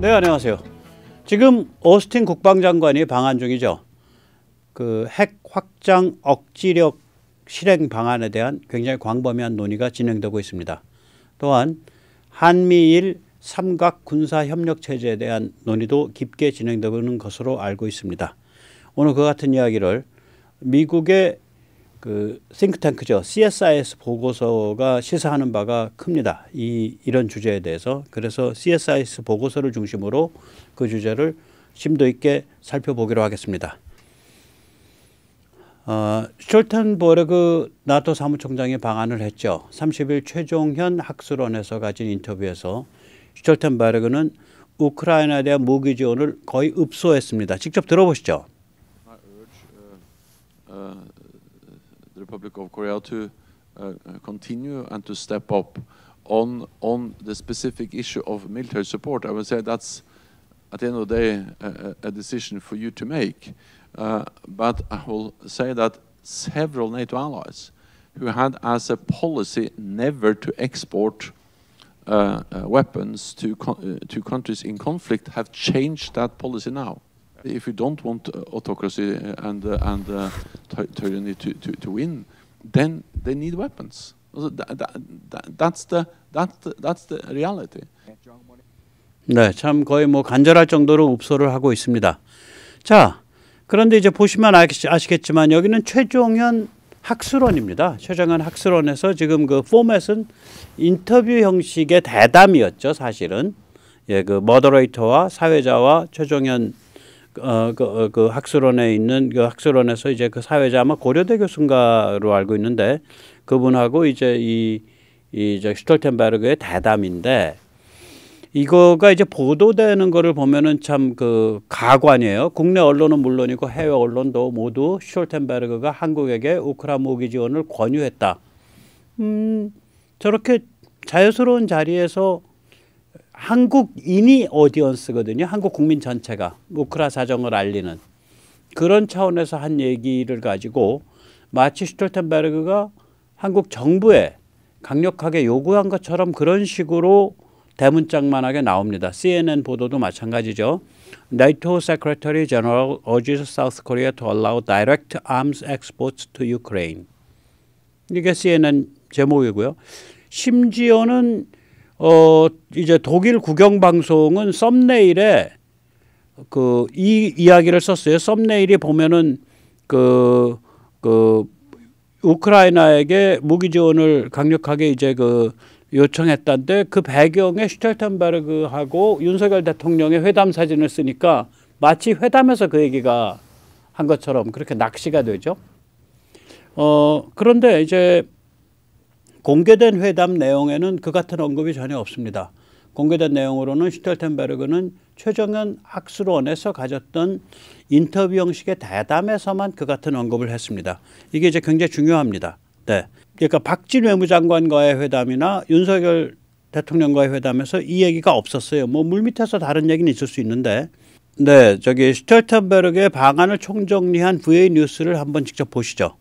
네, 안녕하세요. 지금 오스틴 국방장관이 방한 중이죠. 그 핵 확장 억지력 실행 방안에 대한 굉장히 광범위한 논의가 진행되고 있습니다. 또한 한미일 삼각 군사 협력 체제에 대한 논의도 깊게 진행되고 있는 것으로 알고 있습니다. 오늘 그 같은 이야기를 미국의 그 싱크탱크죠. CSIS 보고서가 시사하는 바가 큽니다. 이 이런 주제에 대해서. 그래서 CSIS 보고서를 중심으로 그 주제를 심도 있게 살펴보기로 하겠습니다. 어, 슈텐버르그 나토 사무총장이 방안을 했죠. 30일 최종현 학술원에서 가진 인터뷰에서 슈텐버르그는 우크라이나에 대한 무기 지원을 거의 읍소했습니다. 직접 들어보시죠. Republic of Korea to uh, uh, continue and to step up on on the specific issue of military support. I would say that's at the end of the day a, a decision for you to make. Uh, but I will say that several NATO allies who had as a policy never to export uh, uh weapons to, uh, to countries in conflict have changed that policy now. If you don't want autocracy and, and tyranny to, to, to win, then they need weapons. That's the, that's the, that's the reality. 네, 참 거의 뭐 간절할 정도로 읍소를 하고 있습니다. 자, 그런데 이제 보시면 아시겠지만 여기는 최종현 학술원입니다. 최종현 학술원에서 지금 그 포맷은 인터뷰 형식의 대담이었죠, 사실은. 예, 그 머더레이터와 사회자와 최종현 어, 그, 어, 그 학술원에 있는 그 학술원에서 이제 그 사회자 아마 고려대 교수인가로 알고 있는데 그분하고 이제 이 이 저 슈톨텐베르그의 대담인데 이거가 이제 보도되는 거를 보면은 참 그 가관이에요. 국내 언론은 물론이고 해외 언론도 모두 슈톨텐베르그가 한국에게 우크라 무기 지원을 권유했다. 음, 저렇게 자유스러운 자리에서 한국인이 오디언스거든요. 한국 국민 전체가 우크라 사정을 알리는 그런 차원에서 한 얘기를 가지고 마치 슈톨텐베르그가 한국 정부에 강력하게 요구한 것처럼 그런 식으로 대문짝만하게 나옵니다. CNN 보도도 마찬가지죠. NATO Secretary General urges South Korea to allow direct arms exports to Ukraine. 이게 CNN 제목이고요. 심지어는 어 이제 독일 국영 방송은 썸네일에 그 이 이야기를 썼어요. 썸네일이 보면은 그그 그 우크라이나에게 무기 지원을 강력하게 이제 그 요청했다는데 그 배경에 슈텔텐베르그하고 윤석열 대통령의 회담 사진을 쓰니까 마치 회담에서 그 얘기가 한 것처럼 그렇게 낚시가 되죠. 어 그런데 이제 공개된 회담 내용에는 그 같은 언급이 전혀 없습니다. 공개된 내용으로는 슈텔텐베르그는 최정현 학술원에서 가졌던 인터뷰 형식의 대담에서만 그 같은 언급을 했습니다. 이게 이제 굉장히 중요합니다. 네. 그러니까 박진 외무장관과의 회담이나 윤석열 대통령과의 회담에서 이 얘기가 없었어요. 뭐 물밑에서 다른 얘기는 있을 수 있는데. 네, 저기 슈텔텐베르그의 방안을 총정리한 VA 뉴스를 한번 직접 보시죠.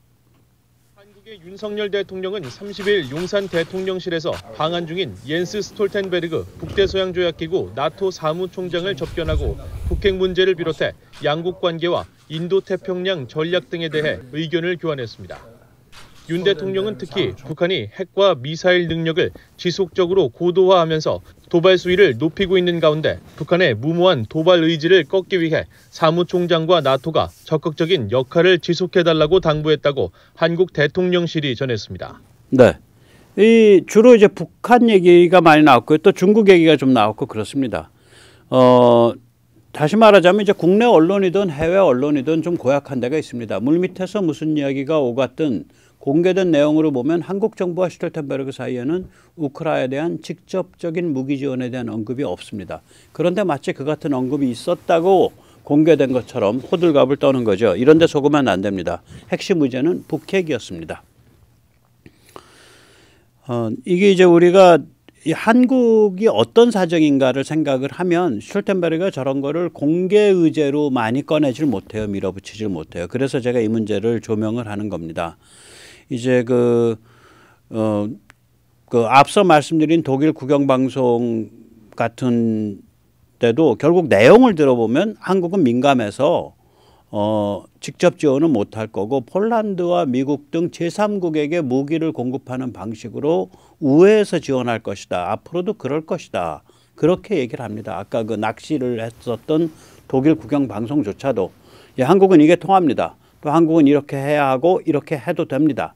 윤석열 대통령은 30일 용산 대통령실에서 방한 중인 옌스 스톨텐베르그 북대서양조약기구 나토 사무총장을 접견하고 북핵 문제를 비롯해 양국 관계와 인도태평양 전략 등에 대해 의견을 교환했습니다. 윤 대통령은 특히 북한이 핵과 미사일 능력을 지속적으로 고도화하면서 도발 수위를 높이고 있는 가운데 북한의 무모한 도발 의지를 꺾기 위해 사무총장과 나토가 적극적인 역할을 지속해달라고 당부했다고 한국 대통령실이 전했습니다. 네. 이 주로 이제 북한 얘기가 많이 나왔고또 중국 얘기가 좀 나왔고 그렇습니다. 어, 다시 말하자면 이제 국내 언론이든 해외 언론이든 좀 고약한 데가 있습니다. 물밑에서 무슨 이야기가 오갔든 공개된 내용으로 보면 한국 정부와 슈텔텐베르크 사이에는 우크라에 대한 직접적인 무기 지원에 대한 언급이 없습니다. 그런데 마치 그 같은 언급이 있었다고 공개된 것처럼 호들갑을 떠는 거죠. 이런데 속으면 안 됩니다. 핵심 문제는 북핵이었습니다. 어, 이게 이제 우리가 이 한국이 어떤 사정인가를 생각을 하면 슐텐베르가 저런 거를 공개 의제로 많이 꺼내질 못해요. 밀어붙이질 못해요. 그래서 제가 이 문제를 조명을 하는 겁니다. 이제 그, 어, 그 앞서 말씀드린 독일 국영방송 같은 때도 결국 내용을 들어보면 한국은 민감해서 어, 직접 지원은 못할 거고 폴란드와 미국 등 제3국에게 무기를 공급하는 방식으로 우회해서 지원할 것이다. 앞으로도 그럴 것이다. 그렇게 얘기를 합니다. 아까 그 낚시를 했었던 독일 국영 방송조차도 예, 한국은 이게 통합니다. 또 한국은 이렇게 해야 하고 이렇게 해도 됩니다.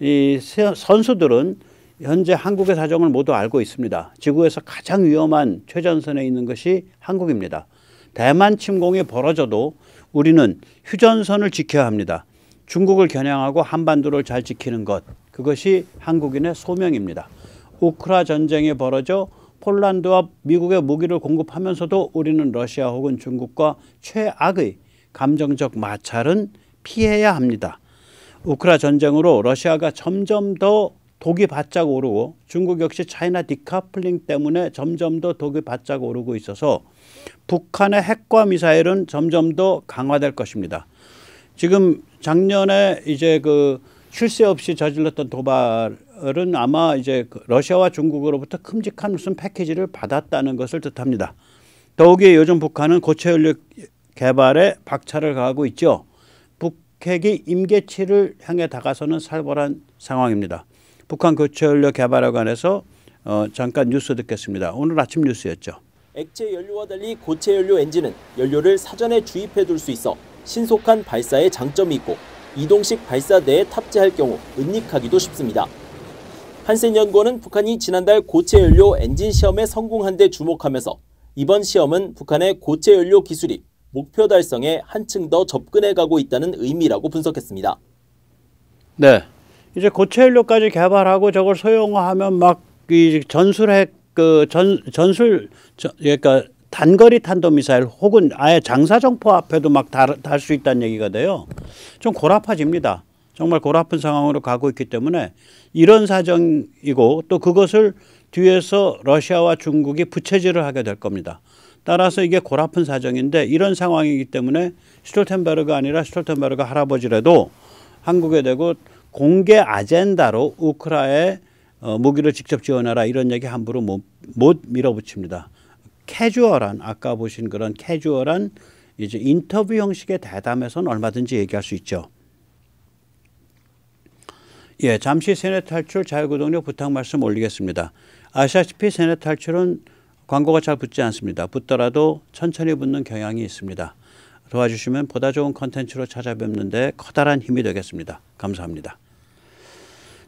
이 선수들은 현재 한국의 사정을 모두 알고 있습니다. 지구에서 가장 위험한 최전선에 있는 것이 한국입니다. 대만 침공이 벌어져도 우리는 휴전선을 지켜야 합니다. 중국을 겨냥하고 한반도를 잘 지키는 것 그것이 한국인의 소명입니다. 우크라 전쟁이 벌어져 폴란드와 미국의 무기를 공급하면서도 우리는 러시아 혹은 중국과 최악의 감정적 마찰은 피해야 합니다. 우크라 전쟁으로 러시아가 점점 더 독이 바짝 오르고 중국 역시 차이나 디카플링 때문에 점점 더 독이 바짝 오르고 있어서 북한의 핵과 미사일은 점점 더 강화될 것입니다. 지금 작년에 이제 그 출세 없이 저질렀던 도발은 아마 이제 그 러시아와 중국으로부터 큼직한 무슨 패키지를 받았다는 것을 뜻합니다. 더욱이 요즘 북한은 고체 연료 개발에 박차를 가하고 있죠. 북핵이 임계치를 향해 다가서는 살벌한 상황입니다. 북한 고체 연료 개발에 관해서 어, 잠깐 뉴스 듣겠습니다. 오늘 아침 뉴스였죠. 액체 연료와 달리 고체 연료 엔진은 연료를 사전에 주입해 둘수 있어 신속한 발사에 장점이 있고 이동식 발사대에 탑재할 경우 은닉하기도 쉽습니다. 한센 연구원은 북한이 지난달 고체 연료 엔진 시험에 성공한 데 주목하면서 이번 시험은 북한의 고체 연료 기술이 목표 달성에 한층 더 접근해 가고 있다는 의미라고 분석했습니다. 네. 이제 고체 연료까지 개발하고 저걸 소형화하면 막 이 전술핵 그전 전술 저, 예, 그러니까 단거리 탄도미사일 혹은 아예 장사정포 앞에도 막 달 수 있다는 얘기가 돼요. 좀 골아파집니다. 정말 골아픈 상황으로 가고 있기 때문에 이런 사정이고 또 그것을 뒤에서 러시아와 중국이 부채질을 하게 될 겁니다. 따라서 이게 골아픈 사정인데 이런 상황이기 때문에 스톨텐베르가 아니라 스톨텐베르가 할아버지라도 한국에 대고 공개 아젠다로 우크라에 어, 무기를 직접 지원하라 이런 얘기 함부로 못, 못 밀어붙입니다. 캐주얼한 아까 보신 그런 캐주얼한 이제 인터뷰 형식의 대담에선 얼마든지 얘기할 수 있죠. 예, 잠시 세뇌 탈출 자유구독료 부탁 말씀 올리겠습니다. 아시다시피 세뇌 탈출은 광고가 잘 붙지 않습니다. 붙더라도 천천히 붙는 경향이 있습니다. 도와주시면 보다 좋은 컨텐츠로 찾아뵙는데 커다란 힘이 되겠습니다. 감사합니다.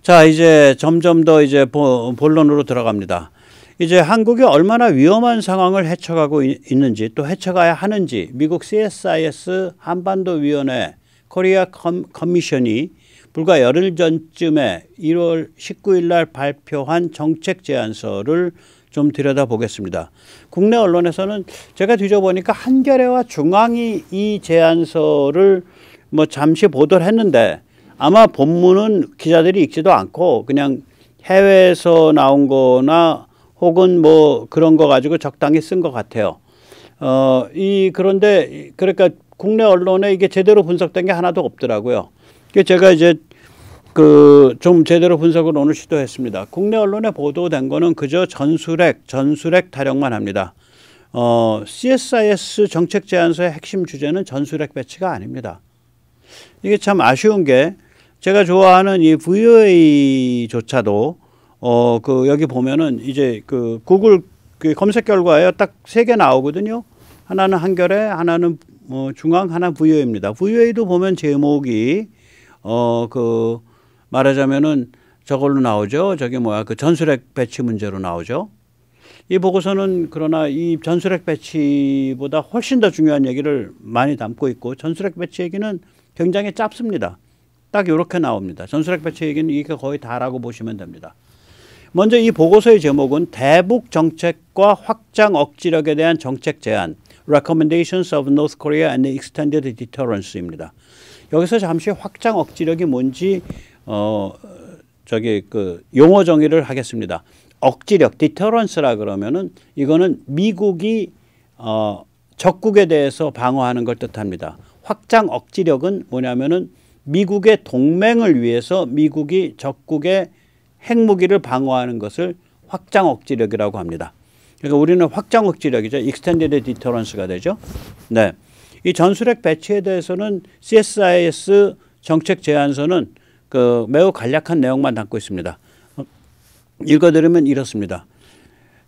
자, 이제 점점 더 이제 본론으로 들어갑니다. 이제 한국이 얼마나 위험한 상황을 헤쳐가고 있는지 또 헤쳐가야 하는지 미국 CSIS 한반도 위원회 코리아 커미션이 불과 열흘 전쯤에 1월 19일 날 발표한 정책 제안서를 좀 들여다보겠습니다. 국내 언론에서는 제가 뒤져보니까 한겨레와 중앙이 이 제안서를 뭐 잠시 보도를 했는데 아마 본문은 기자들이 읽지도 않고 그냥 해외에서 나온 거나 혹은 뭐 그런 거 가지고 적당히 쓴 것 같아요. 어, 이 그런데 그러니까 국내 언론에 이게 제대로 분석된 게 하나도 없더라고요. 제가 이제 그 좀 제대로 분석을 오늘 시도했습니다. 국내 언론에 보도된 거는 그저 전술핵, 전술핵 타령만 합니다. 어, CSIS 정책 제안서의 핵심 주제는 전술핵 배치가 아닙니다. 이게 참 아쉬운 게 제가 좋아하는 이 VOA 조차도 어그 여기 보면은 이제 그 구글 그 검색 결과에 딱 세 개 나오거든요. 하나는 한결에 하나는 뭐 중앙 하나 VOA입니다. VOA도 보면 제목이 어 그 말하자면은 저걸로 나오죠. 저게 뭐야 그 전술핵 배치 문제로 나오죠. 이 보고서는 그러나 이 전술핵 배치보다 훨씬 더 중요한 얘기를 많이 담고 있고 전술핵 배치 얘기는 굉장히 짧습니다. 딱 이렇게 나옵니다. 전술핵 배치 얘기는 이게 거의 다라고 보시면 됩니다. 먼저 이 보고서의 제목은 대북 정책과 확장 억지력에 대한 정책 제안 Recommendations of North Korea and Extended Deterrence입니다. 여기서 잠시 확장 억지력이 뭔지 어 저기 그 용어 정의를 하겠습니다. 억지력 디터런스라 그러면은 이거는 미국이 어 적국에 대해서 방어하는 걸 뜻합니다. 확장 억지력은 뭐냐면은 미국의 동맹을 위해서 미국이 적국의 핵무기를 방어하는 것을 확장 억지력이라고 합니다. 그러니까 우리는 확장 억지력이죠. 익스텐디드 디터런스가 되죠. 네. 이 전술핵 배치에 대해서는 CSIS 정책 제안서는 그 매우 간략한 내용만 담고 있습니다. 읽어드리면 이렇습니다.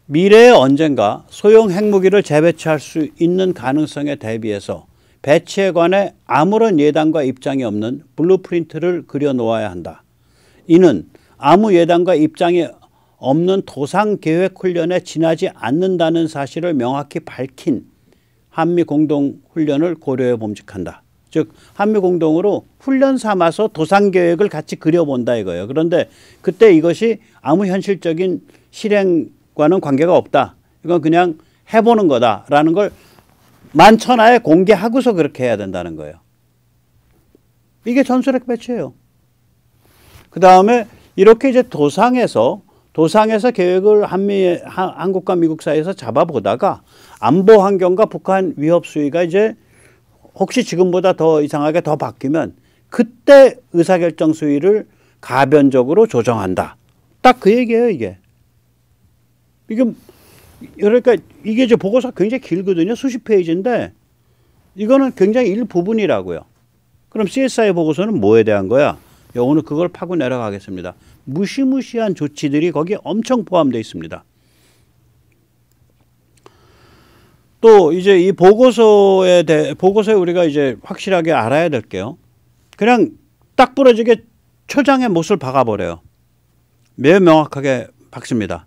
미래에 언젠가 소형 핵무기를 재배치할 수 있는 가능성에 대비해서 배치에 관해 아무런 예단과 입장이 없는 블루프린트를 그려놓아야 한다. 이는 아무 예단과 입장이 없는 도상 계획 훈련에 지나지 않는다는 사실을 명확히 밝힌 한미 공동 훈련을 고려해 봄직한다. 즉 한미 공동으로 훈련 삼아서 도상 계획을 같이 그려본다 이거예요. 그런데 그때 이것이 아무 현실적인 실행과는 관계가 없다. 이건 그냥 해보는 거다라는 걸 만천하에 공개하고서 그렇게 해야 된다는 거예요. 이게 전술핵 배치예요. 그 다음에 이렇게 이제 도상에서 도상에서 계획을 한미 한국과 미국 사이에서 잡아보다가 안보 환경과 북한 위협 수위가 이제 혹시 지금보다 더 이상하게 더 바뀌면 그때 의사결정 수위를 가변적으로 조정한다. 딱 그 얘기예요, 이게. 이게 뭐, 그러니까 이게 이제 보고서 굉장히 길거든요. 수십 페이지인데 이거는 굉장히 일부분이라고요. 그럼 CSI 보고서는 뭐에 대한 거야? 오늘 그걸 파고 내려가겠습니다. 무시무시한 조치들이 거기에 엄청 포함되어 있습니다. 또 이제 이 보고서에 대해 보고서에 우리가 이제 확실하게 알아야 될 게요. 그냥 딱 부러지게 초장의 못을 박아버려요. 매우 명확하게 박습니다.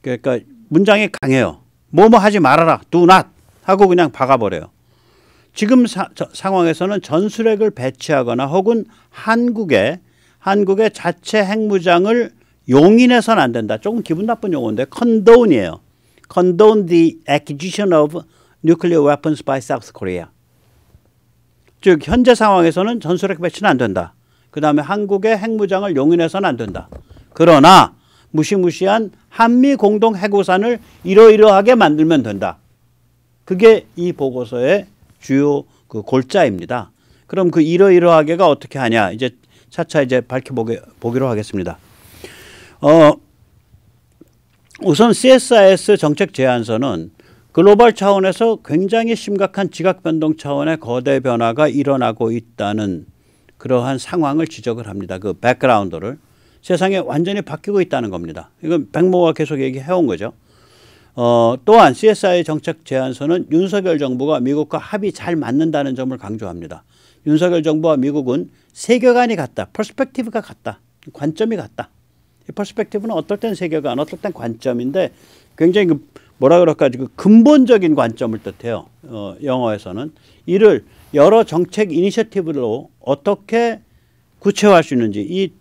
그러니까 문장이 강해요. 뭐뭐 뭐 하지 말아라. Do not 하고 그냥 박아버려요. 지금 사, 저, 상황에서는 전술핵을 배치하거나 혹은 한국에 한국의 자체 핵무장을 용인해서는 안 된다. 조금 기분 나쁜 용어인데 condone이에요. condone the acquisition of nuclear weapons by South Korea. 즉 현재 상황에서는 전술핵 배치는 안 된다. 그 다음에 한국의 핵무장을 용인해서는 안 된다. 그러나 무시무시한 한미 공동 해고산을 이러이러하게 만들면 된다. 그게 이 보고서의 주요 그 골자입니다. 그럼 그 이러이러하게가 어떻게 하냐? 이제 차차 이제 밝혀보기로 하겠습니다. 어, 우선 CSIS 정책 제안서는 글로벌 차원에서 굉장히 심각한 지각 변동 차원의 거대 변화가 일어나고 있다는 그러한 상황을 지적을 합니다. 그 백그라운드를 세상에 완전히 바뀌고 있다는 겁니다. 이건 백모가 계속 얘기해온 거죠. 어, 또한 CSI 정책 제안서는 윤석열 정부가 미국과 합이 잘 맞는다는 점을 강조합니다. 윤석열 정부와 미국은 세계관이 같다. 퍼스펙티브가 같다. 관점이 같다. 이 퍼스펙티브는 어떨 땐 세계관, 어떨 땐 관점인데 굉장히 그 뭐라 그럴까 지금 그 근본적인 관점을 뜻해요. 어, 영어에서는 이를 여러 정책 이니셔티브로 어떻게 구체화할 수 있는지 이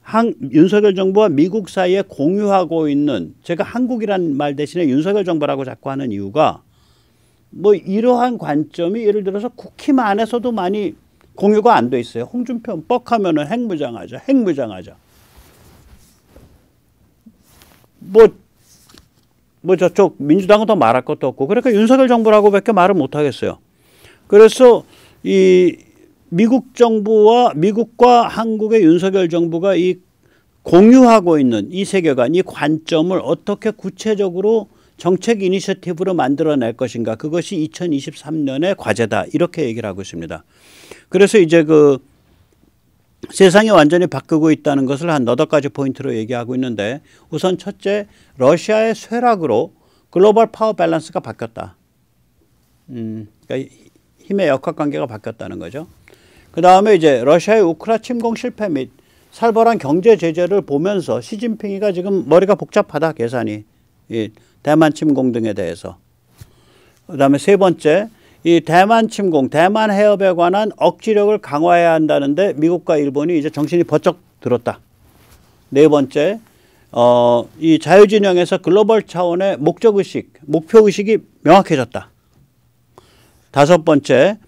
한, 윤석열 정부와 미국 사이에 공유하고 있는 제가 한국이라는 말 대신에 윤석열 정부라고 자꾸 하는 이유가 뭐 이러한 관점이 예를 들어서 국힘 안에서도 많이 공유가 안 돼 있어요. 홍준표 뻑하면 핵무장하자, 핵무장하자. 뭐, 뭐 저쪽 민주당은 더 말할 것도 없고 그러니까 윤석열 정부라고밖에 말을 못 하겠어요. 그래서 이 미국 정부와 미국과 한국의 윤석열 정부가 이 공유하고 있는 이 세계관, 이 관점을 어떻게 구체적으로 정책 이니셔티브로 만들어낼 것인가 그것이 2023년의 과제다 이렇게 얘기를 하고 있습니다. 그래서 이제 그 세상이 완전히 바뀌고 있다는 것을 한 너덟 가지 포인트로 얘기하고 있는데 우선 첫째 러시아의 쇠락으로 글로벌 파워 밸런스가 바뀌었다. 음, 그러니까 힘의 역학 관계가 바뀌었다는 거죠. 그 다음에 이제 러시아의 우크라 침공 실패 및 살벌한 경제 제재를 보면서 시진핑이가 지금 머리가 복잡하다 계산이 이 대만 침공 등에 대해서. 그다음에 세 번째 이 대만 침공, 대만 해협에 관한 억지력을 강화해야 한다는데 미국과 일본이 이제 정신이 번쩍 들었다. 네 번째 어, 이 자유진영에서 글로벌 차원의 목적의식, 목표의식이 명확해졌다. 다섯 번째,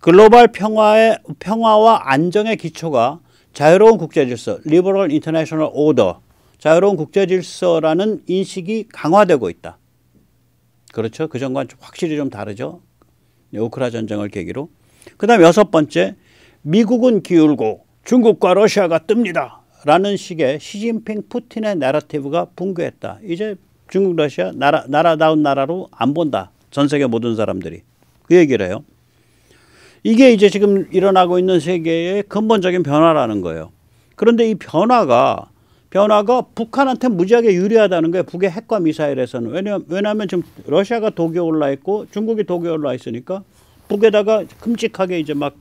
글로벌 평화의, 평화와 안정의 기초가 자유로운 국제질서, 리버럴 인터내셔널 오더, 자유로운 국제 질서라는 인식이 강화되고 있다. 그렇죠. 그 전과 는 확실히 좀 다르죠. 네, 우크라 전쟁을 계기로. 그 다음 여섯 번째, 미국은 기울고 중국과 러시아가 뜹니다. 라는 식의 시진핑 푸틴의 내러티브가 붕괴했다. 이제 중국 러시아 나라, 나라다운 나라로 안 본다. 전 세계 모든 사람들이. 그 얘기를 해요. 이게 이제 지금 일어나고 있는 세계의 근본적인 변화라는 거예요. 그런데 이 변화가 변화가 북한한테 무지하게 유리하다는 거예요. 북의 핵과 미사일에서는. 왜냐하면, 왜냐하면 지금 러시아가 독에 올라 있고 중국이 독에 올라 있으니까 북에다가 큼직하게 이제 막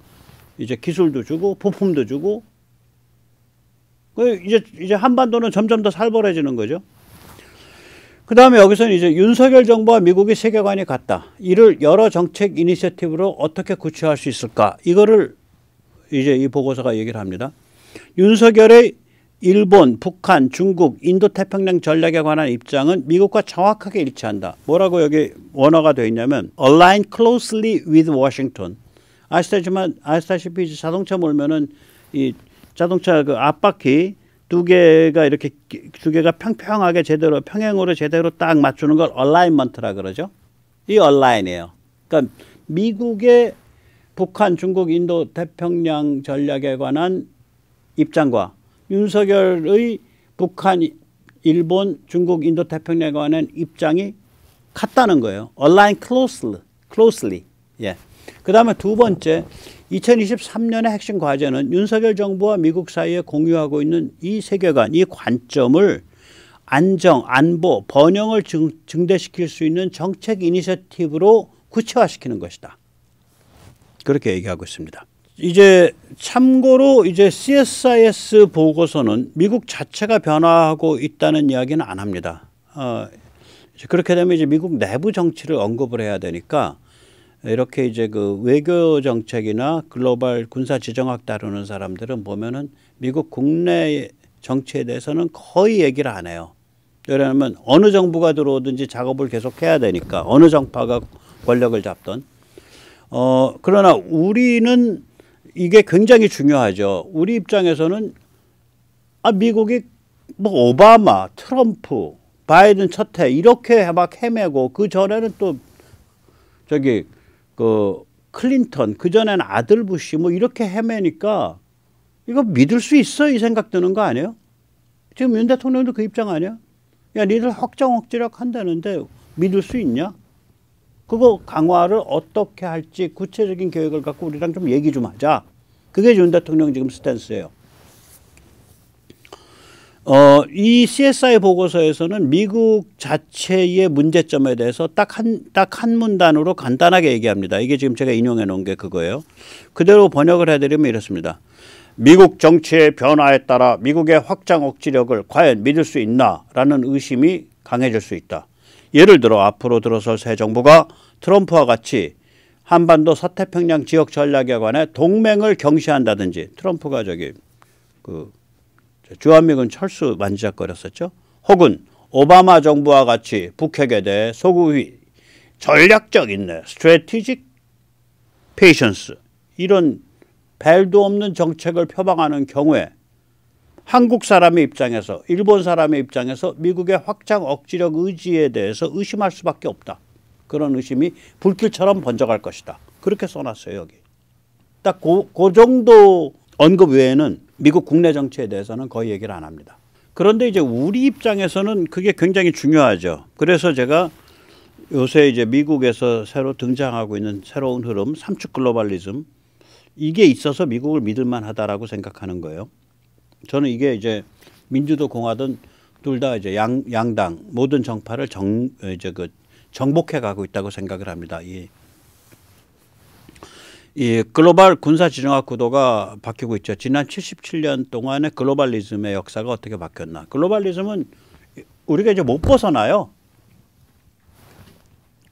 이제 기술도 주고 부품도 주고 그 이제 이제 한반도는 점점 더 살벌해지는 거죠. 그 다음에 여기서는 이제 윤석열 정부와 미국이 세계관이 같다. 이를 여러 정책 이니셔티브로 어떻게 구체화할 수 있을까? 이거를 이제 이 보고서가 얘기를 합니다. 윤석열의 일본, 북한, 중국, 인도태평양 전략에 관한 입장은 미국과 정확하게 일치한다. 뭐라고 여기 원어가 되어 있냐면 align closely with Washington. 아시다지만 아시다시피 자동차 몰면은 이 자동차 그 앞바퀴 두 개가 이렇게 두 개가 평평하게 제대로 평행으로 제대로 딱 맞추는 걸 alignment라 그러죠. 이 online이에요. 그러니까 미국의 북한, 중국, 인도 태평양 전략에 관한 입장과 윤석열의 북한, 일본, 중국, 인도 태평양에 관한 입장이 같다는 거예요. align closely. closely. 예. 그다음에 두 번째 2023년의 핵심 과제는 윤석열 정부와 미국 사이에 공유하고 있는 이 세계관, 이 관점을 안정, 안보, 번영을 증, 증대시킬 수 있는 정책 이니셔티브로 구체화시키는 것이다. 그렇게 얘기하고 있습니다. 이제 참고로 이제 CSIS 보고서는 미국 자체가 변화하고 있다는 이야기는 안 합니다. 어, 그렇게 되면 이제 미국 내부 정치를 언급을 해야 되니까 이렇게 이제 그 외교 정책이나 글로벌 군사 지정학 다루는 사람들은 보면은 미국 국내 정치에 대해서는 거의 얘기를 안 해요. 왜냐하면 어느 정부가 들어오든지 작업을 계속 해야 되니까 어느 정파가 권력을 잡던. 어, 그러나 우리는 이게 굉장히 중요하죠. 우리 입장에서는 아 미국이 뭐 오바마, 트럼프, 바이든 첫해 이렇게 막 헤매고 그 전에는 또 저기 그 클린턴 그 전에는 아들 부시 뭐 이렇게 헤매니까 이거 믿을 수 있어 이 생각 드는 거 아니에요? 지금 윤 대통령도 그 입장 아니야? 야 니들 확정 억지력 한다는데 믿을 수 있냐? 그거 강화를 어떻게 할지 구체적인 계획을 갖고 우리랑 좀 얘기 좀 하자. 그게 윤 대통령 지금 스탠스예요. 어, 이 CSI 보고서에서는 미국 자체의 문제점에 대해서 딱 한, 딱 한 문단으로 간단하게 얘기합니다. 이게 지금 제가 인용해 놓은 게 그거예요. 그대로 번역을 해드리면 이렇습니다. 미국 정치의 변화에 따라 미국의 확장 억지력을 과연 믿을 수 있나? 라는 의심이 강해질 수 있다. 예를 들어 앞으로 들어설 새 정부가 트럼프와 같이 한반도 사태평양 지역 전략에 관해 동맹을 경시한다든지 트럼프가 저기 그 주한미군 철수 만지작거렸었죠. 혹은 오바마 정부와 같이 북핵에 대해 소구위 전략적 인내, 스트레티직 페이션스 이런 벨도 없는 정책을 표방하는 경우에 한국 사람의 입장에서 일본 사람의 입장에서 미국의 확장 억지력 의지에 대해서 의심할 수밖에 없다. 그런 의심이 불길처럼 번져갈 것이다. 그렇게 써놨어요 여기. 딱그 그 정도 언급 외에는 미국 국내 정치에 대해서는 거의 얘기를 안 합니다. 그런데 이제 우리 입장에서는 그게 굉장히 중요하죠. 그래서 제가 요새 이제 미국에서 새로 등장하고 있는 새로운 흐름, 삼축 글로벌리즘 이게 있어서 미국을 믿을 만하다라고 생각하는 거예요. 저는 이게 이제 민주도 공화든 둘 다 이제 양 양당 모든 정파를 정 이제 그 정복해 가고 있다고 생각을 합니다. 이, 이 글로벌 군사 진영학 구도가 바뀌고 있죠. 지난 77년 동안의 글로벌리즘의 역사가 어떻게 바뀌었나? 글로벌리즘은 우리가 이제 못 벗어나요.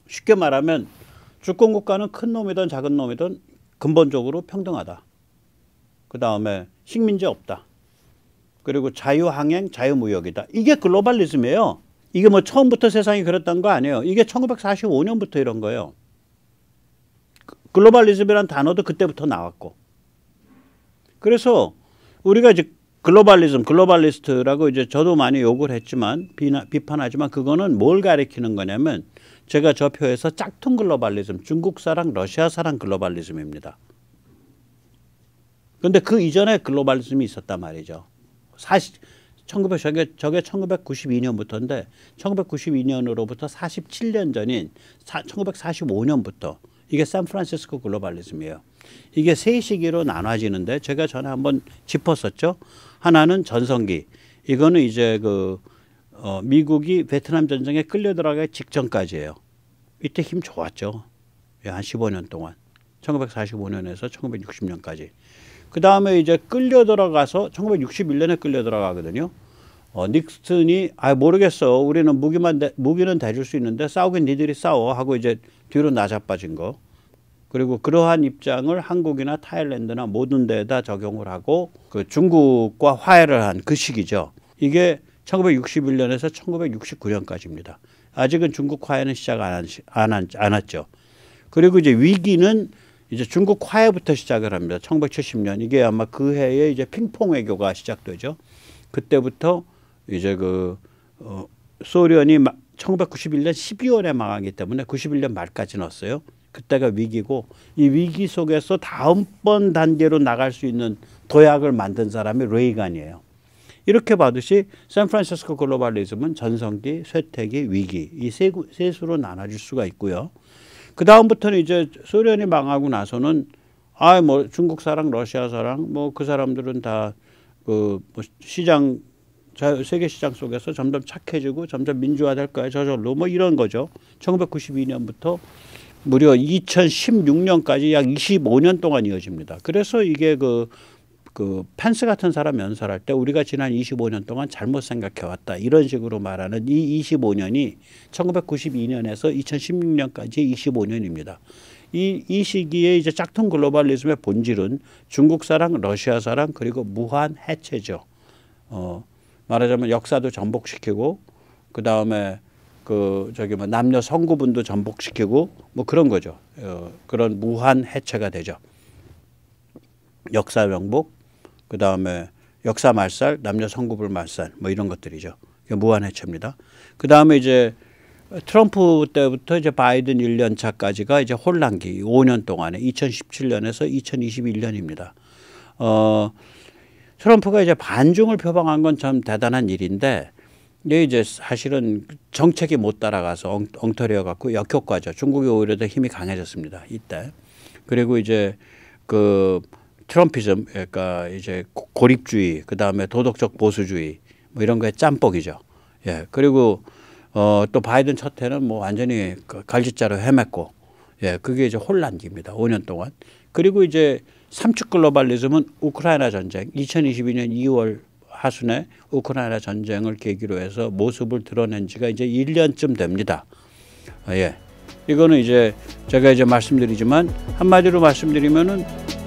쉽게 말하면 주권 국가는 큰 놈이든 작은 놈이든 근본적으로 평등하다. 그 다음에 식민지 없다. 그리고 자유항행, 자유무역이다. 이게 글로벌리즘이에요. 이게 뭐 처음부터 세상이 그랬던 거 아니에요. 이게 1945년부터 이런 거예요. 글로벌리즘이란 단어도 그때부터 나왔고. 그래서 우리가 이제 글로벌리즘, 글로벌리스트라고 이제 저도 많이 욕을 했지만 비나, 비판하지만 그거는 뭘 가리키는 거냐면 제가 저 표에서 짝퉁 글로벌리즘, 중국사랑 러시아사랑 글로벌리즘입니다. 그런데그 이전에 글로벌리즘이 있었단 말이죠. 40 1900 저게 저게 1992년부터인데 1992년으로부터 47년 전인 사, 1945년부터 이게 샌프란시스코 글로벌리즘이에요. 이게 세 시기로 나눠지는데 제가 전에 한번 짚었었죠. 하나는 전성기. 이거는 이제 그 어, 미국이 베트남 전쟁에 끌려 들어가기 직전까지예요. 이때 힘 좋았죠. 예, 한 15년 동안. 1945년에서 1960년까지. 그 다음에 이제 끌려 들어가서 1961년에 끌려 들어가거든요. 어, 닉슨이 스아 모르겠어 우리는 무기만 대, 무기는 대줄 수 있는데 싸우긴 니들이 싸워 하고 이제 뒤로 나자빠진 거 그리고 그러한 입장을 한국이나 타일랜드나 모든 데에다 적용을 하고 그 중국과 화해를 한 그 시기죠 이게 1961년에서 1969년까지입니다 아직은 중국 화해는 시작 안, 안, 안, 안 했죠 그리고 이제 위기는 이제 중국 화해부터 시작을 합니다. 1970년 이게 아마 그 해에 이제 핑퐁 외교가 시작되죠. 그때부터 이제 그 어, 소련이 1991년 12월에 망하기 때문에 91년 말까지 넣었어요. 그때가 위기고 이 위기 속에서 다음번 단계로 나갈 수 있는 도약을 만든 사람이 레이간이에요. 이렇게 봐듯이 샌프란시스코 글로벌리즘은 전성기, 쇠퇴기, 위기 이세 수로 나눠질 수가 있고요. 그 다음부터는 이제 소련이 망하고 나서는 아 뭐 중국 사랑 러시아 사랑 뭐그 사람들은 다 그 뭐 시장 세계 시장 속에서 점점 착해지고 점점 민주화될 거야 저절로 뭐 이런 거죠. 1992년부터 무려 2016년까지 약 25년 동안 이어집니다. 그래서 이게 그그 펜스 같은 사람 연설할 때 우리가 지난 25년 동안 잘못 생각해 왔다 이런 식으로 말하는 이 25년이 1992년에서 2016년까지 25년입니다. 이, 이 시기에 이제 짝퉁 글로벌리즘의 본질은 중국 사랑, 러시아 사랑 그리고 무한 해체죠. 어, 말하자면 역사도 전복시키고 그 다음에 그 저기 뭐 남녀 성구분도 전복시키고 뭐 그런 거죠. 어, 그런 무한 해체가 되죠. 역사 명복 그 다음에 역사 말살, 남녀 성구불 말살 뭐 이런 것들이죠. 무한 해체입니다. 그 다음에 이제 트럼프 때부터 이제 바이든 1년차까지가 이제 혼란기 5년 동안에 2017년에서 2021년입니다. 어, 트럼프가 이제 반중을 표방한 건 참 대단한 일인데 이게 이제 사실은 정책이 못 따라가서 엉, 터리여 갖고 역효과죠. 중국이 오히려 더 힘이 강해졌습니다. 이때. 그리고 이제 그 트럼피즘 그러니까 이제 고립주의 그다음에 도덕적 보수주의 뭐 이런 거에 짬뽕이죠. 예. 그리고 어, 또 바이든 첫 해는 뭐 완전히 그 갈짓자로 헤맸고 예. 그게 이제 혼란기입니다. 5년 동안. 그리고 이제 삼축 글로벌리즘은 우크라이나 전쟁 2022년 2월 하순에 우크라이나 전쟁을 계기로 해서 모습을 드러낸 지가 이제 1년쯤 됩니다. 아, 예. 이거는 이제 제가 이제 말씀드리지만 한마디로 말씀드리면은